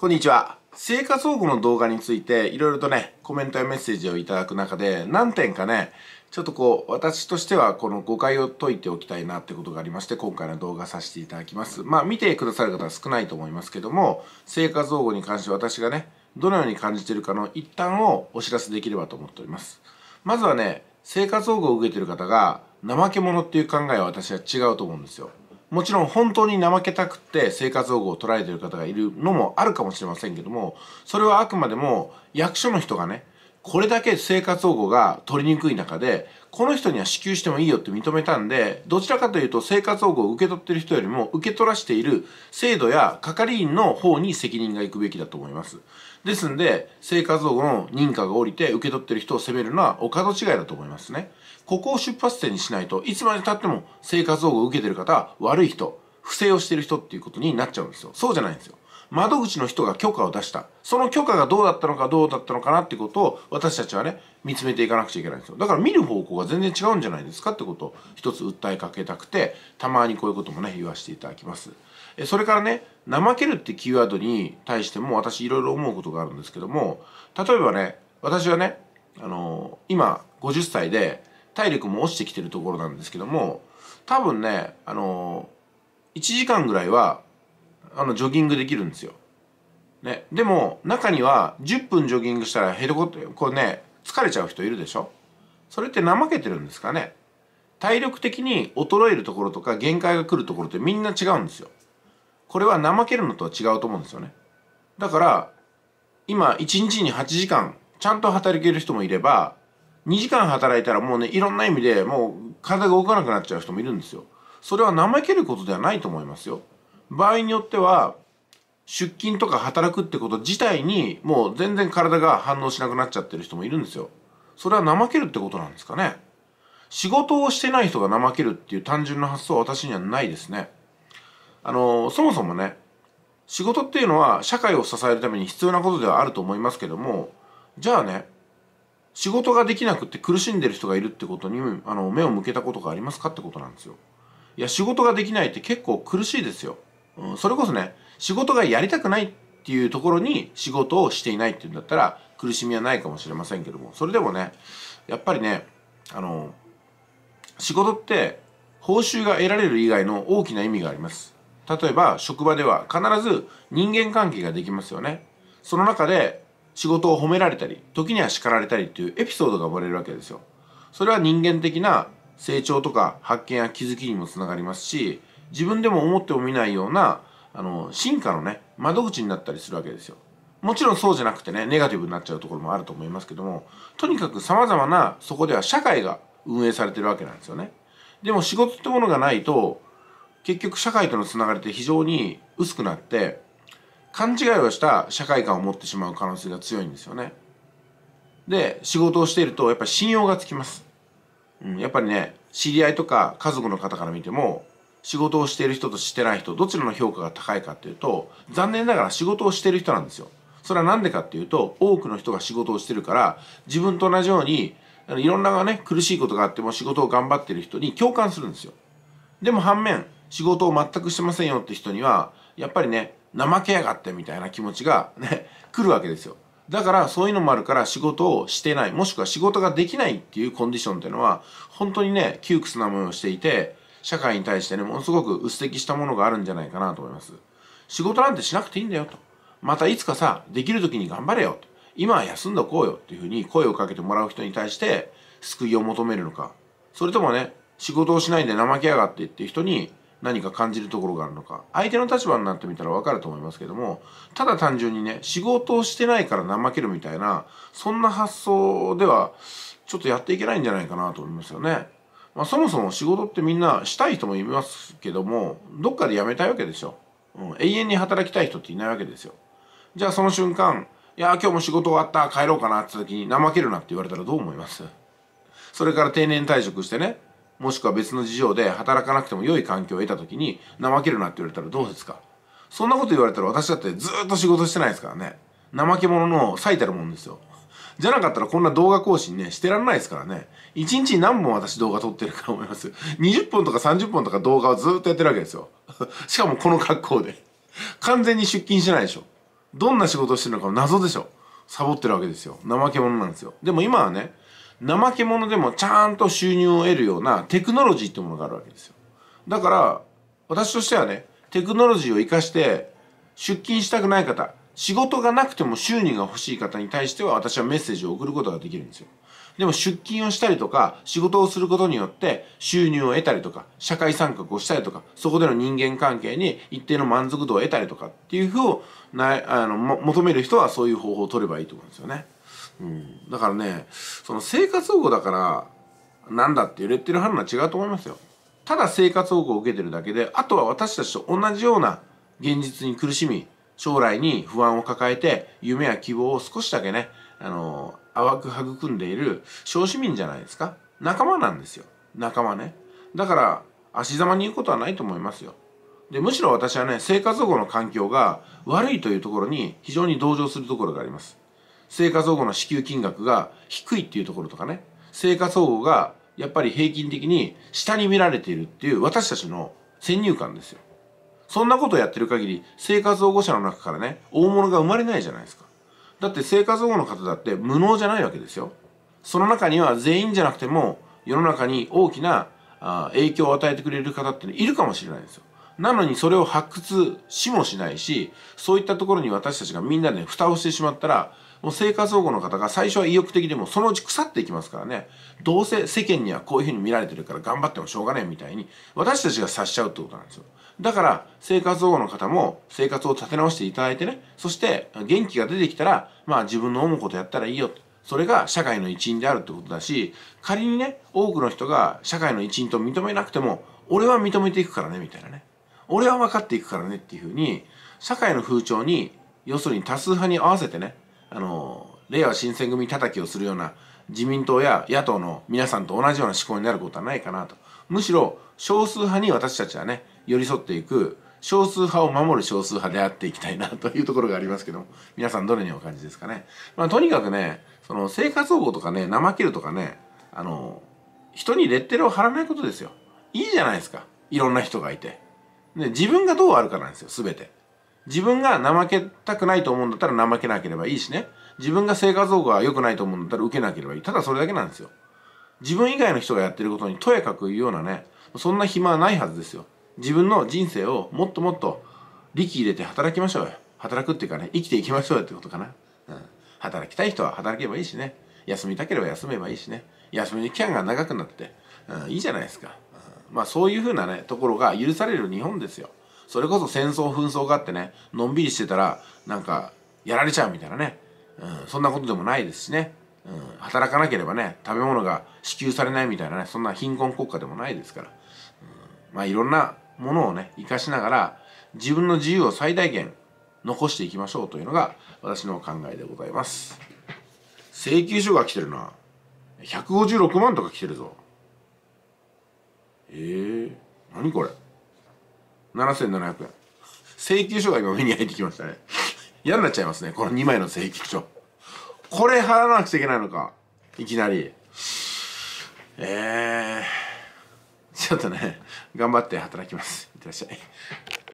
こんにちは。生活保護の動画についていろいろとね、コメントやメッセージをいただく中で何点かね、ちょっとこう、私としてはこの誤解を解いておきたいなってことがありまして、今回の動画させていただきます。まあ見てくださる方は少ないと思いますけども、生活保護に関して私がね、どのように感じてるかの一端をお知らせできればと思っております。まずはね、生活保護を受けてる方が怠け者っていう考えは私は違うと思うんですよ。もちろん本当に怠けたくって生活保護を取られてる方がいるのもあるかもしれませんけども、それはあくまでも役所の人がね、これだけ生活保護が取りにくい中で、この人には支給してもいいよって認めたんで、どちらかというと生活保護を受け取ってる人よりも受け取らしている制度や係員の方に責任がいくべきだと思います。ですんで、生活保護の認可が下りて受け取ってる人を責めるのはお門違いだと思いますね。ここを出発点にしないといつまで経っても生活保護を受けてる方は悪い人、不正をしてる人っていうことになっちゃうんですよ。そうじゃないんですよ。窓口の人が許可を出した。その許可がどうだったのかどうだったのかなってことを私たちはね、見つめていかなくちゃいけないんですよ。だから見る方向が全然違うんじゃないですかってことを一つ訴えかけたくて、たまにこういうこともね、言わせていただきます。それからね怠けるってキーワードに対しても私いろいろ思うことがあるんですけども例えばね私はねあの今50歳で体力も落ちてきてるところなんですけども多分ねあの1時間ぐらいはあのジョギングできるんですよ。ね、でも中には10分ジョギングしたらヘドコと、これね疲れちゃう人いるでしょそれって怠けてるんですかね体力的に衰えるところとか限界が来るところってみんな違うんですよ。これは怠けるのとは違うと思うんですよねだから今1日に8時間ちゃんと働ける人もいれば2時間働いたらもうねいろんな意味でもう体が動かなくなっちゃう人もいるんですよそれは怠けることではないと思いますよ場合によっては出勤とか働くってこと自体にもう全然体が反応しなくなっちゃってる人もいるんですよそれは怠けるってことなんですかね仕事をしてない人が怠けるっていう単純な発想は私にはないですねあのそもそもね仕事っていうのは社会を支えるために必要なことではあると思いますけどもじゃあね仕事ができなくて苦しんでる人がいるってことにあの目を向けたことがありますかってことなんですよ。いや仕事ができないって結構苦しいですよ。うん、それこそね仕事がやりたくないっていうところに仕事をしていないっていうんだったら苦しみはないかもしれませんけどもそれでもねやっぱりねあの仕事って報酬が得られる以外の大きな意味があります。例えば職場では必ず人間関係ができますよねその中で仕事を褒められたり時には叱られたりっていうエピソードが生まれるわけですよそれは人間的な成長とか発見や気づきにもつながりますし自分でも思ってもみないようなあの進化のね窓口になったりするわけですよもちろんそうじゃなくてねネガティブになっちゃうところもあると思いますけどもとにかく様々なそこでは社会が運営されてるわけなんですよねでも仕事ってものがないと結局社会とのつながりって非常に薄くなって勘違いをした社会観を持ってしまう可能性が強いんですよね。で仕事をしているとやっぱり信用がつきます。うん、やっぱりね知り合いとか家族の方から見ても仕事をしている人としてない人どちらの評価が高いかっていうと残念ながら仕事をしている人なんですよ。それは何でかっていうと多くの人が仕事をしてるから自分と同じようにいろんなね苦しいことがあっても仕事を頑張ってる人に共感するんですよ。でも反面仕事を全くしてませんよって人にはやっぱりね怠けやがってみたいな気持ちがね来るわけですよだからそういうのもあるから仕事をしてないもしくは仕事ができないっていうコンディションっていうのは本当にね窮屈なものをしていて社会に対してねものすごく薄敵したものがあるんじゃないかなと思います仕事なんてしなくていいんだよとまたいつかさできる時に頑張れよと今は休んどこうよっていうふうに声をかけてもらう人に対して救いを求めるのかそれともね仕事をしないで怠けやがってっていう人に何か感じるところがあるのか相手の立場になってみたら分かると思いますけどもただ単純にね仕事をしてないから怠けるみたいなそんな発想ではちょっとやっていけないんじゃないかなと思いますよね。まあ、そもそも仕事ってみんなしたい人もいますけどもどっかで辞めたいわけでしょ、うん、永遠に働きたい人っていないわけですよじゃあその瞬間いや今日も仕事終わった帰ろうかなって時に怠けるなって言われたらどう思いますそれから定年退職してねもしくは別の事情で働かなくても良い環境を得た時に怠けるなって言われたらどうですかそんなこと言われたら私だってずっと仕事してないですからね怠け者の最たるもんですよじゃなかったらこんな動画更新ね、してらんないですからね。1日に何本私動画撮ってるか思います。20本とか30本とか動画をずっとやってるわけですよ。しかもこの格好で。完全に出勤してないでしょ。どんな仕事してるのか謎でしょ。サボってるわけですよ。怠け者なんですよ。でも今はね、怠け者でもちゃんと収入を得るようなテクノロジーってものがあるわけですよだから私としてはねテクノロジーを生かして出勤したくない方仕事がなくても収入が欲しい方に対しては私はメッセージを送ることができるんですよでも出勤をしたりとか仕事をすることによって収入を得たりとか社会参画をしたりとかそこでの人間関係に一定の満足度を得たりとかっていうふうをなあの求める人はそういう方法を取ればいいと思うんですよね。うん、だからねその生活保護だからなんだって言れてる判断は違うと思いますよただ生活保護を受けてるだけであとは私たちと同じような現実に苦しみ将来に不安を抱えて夢や希望を少しだけねあの淡く育んでいる小市民じゃないですか仲間なんですよ仲間ねだから足ざまに言うことはないと思いますよでむしろ私はね生活保護の環境が悪いというところに非常に同情するところがあります生活保護の支給金額が低いっていうところとかね生活保護がやっぱり平均的に下に見られているっていう私たちの先入観ですよそんなことをやってる限り生活保護者の中からね大物が生まれないじゃないですかだって生活保護の方だって無能じゃないわけですよその中には全員じゃなくても世の中に大きな影響を与えてくれる方っているかもしれないんですよなのにそれを発掘しもしないしそういったところに私たちがみんなで蓋をしてしまったらもう生活保護の方が最初は意欲的でもそのうち腐っていきますからね。どうせ世間にはこういうふうに見られてるから頑張ってもしょうがないみたいに私たちが察しちゃうってことなんですよ。だから生活保護の方も生活を立て直していただいてね、そして元気が出てきたら、まあ自分の思うことやったらいいよ。それが社会の一員であるってことだし、仮にね、多くの人が社会の一員と認めなくても、俺は認めていくからね、みたいなね。俺は分かっていくからねっていうふうに、社会の風潮に、要するに多数派に合わせてね、あの令和新選組叩きをするような自民党や野党の皆さんと同じような思考になることはないかなとむしろ少数派に私たちはね寄り添っていく少数派を守る少数派であっていきたいなというところがありますけども皆さんどれにお感じですかね、まあ、とにかくねその生活保護とかね怠けるとかねあの人にレッテルを貼らないことですよいいじゃないですかいろんな人がいてで自分がどうあるかなんですよ全て。自分が怠けたくないと思うんだったら怠けなければいいしね自分が生活保護が良くないと思うんだったら受けなければいいただそれだけなんですよ自分以外の人がやってることにとやかく言うようなねそんな暇はないはずですよ自分の人生をもっともっと力入れて働きましょうよ働くっていうかね生きていきましょうよってことかな、うん、働きたい人は働けばいいしね休みたければ休めばいいしね休みの期間が長くなって、うん、いいじゃないですか、うん、まあそういうふうなねところが許される日本ですよそれこそ戦争紛争があってねのんびりしてたらなんかやられちゃうみたいなね、うん、そんなことでもないですしね、うん、働かなければね食べ物が支給されないみたいなねそんな貧困国家でもないですから、うん、まあいろんなものをね生かしながら自分の自由を最大限残していきましょうというのが私の考えでございます請求書が来てるな156万とか来てるぞええー、何これ7700円請求書が今目に入ってきましたね嫌になっちゃいますねこの2枚の請求書これ払わなくちゃいけないのかいきなりえー、ちょっとね頑張って働きますいってらっしゃい